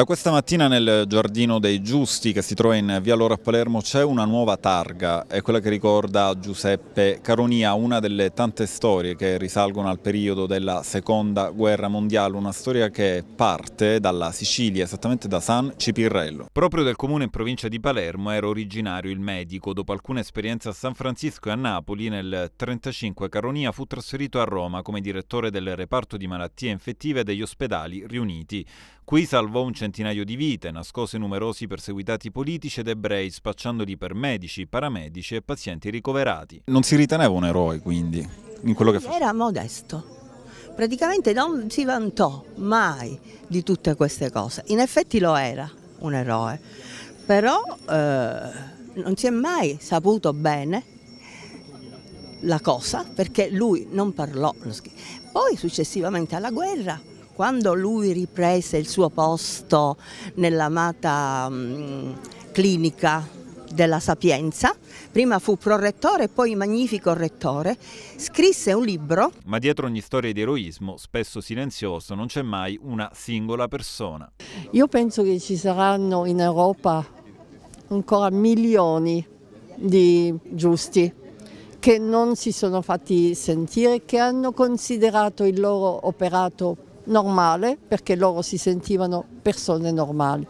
Da questa mattina nel Giardino dei Giusti che si trova in Via Loro a Palermo c'è una nuova targa, è quella che ricorda Giuseppe Caronia, una delle tante storie che risalgono al periodo della seconda guerra mondiale, una storia che parte dalla Sicilia, esattamente da San Cipirrello. Proprio del comune in provincia di Palermo era originario il medico, dopo alcune esperienze a San Francisco e a Napoli nel 1935 Caronia fu trasferito a Roma come direttore del reparto di malattie infettive degli ospedali riuniti. Qui salvò un centro centinaio di vite, nascose numerosi perseguitati politici ed ebrei, spacciandoli per medici, paramedici e pazienti ricoverati. Non si riteneva un eroe, quindi, in quello che faceva? Era modesto. Praticamente non si vantò mai di tutte queste cose. In effetti lo era un eroe, però eh, non si è mai saputo bene la cosa perché lui non parlò. Poi successivamente alla guerra quando lui riprese il suo posto nell'amata mm, clinica della Sapienza, prima fu prorettore e poi magnifico rettore, scrisse un libro. Ma dietro ogni storia di eroismo, spesso silenzioso, non c'è mai una singola persona. Io penso che ci saranno in Europa ancora milioni di giusti che non si sono fatti sentire, che hanno considerato il loro operato normale perché loro si sentivano persone normali.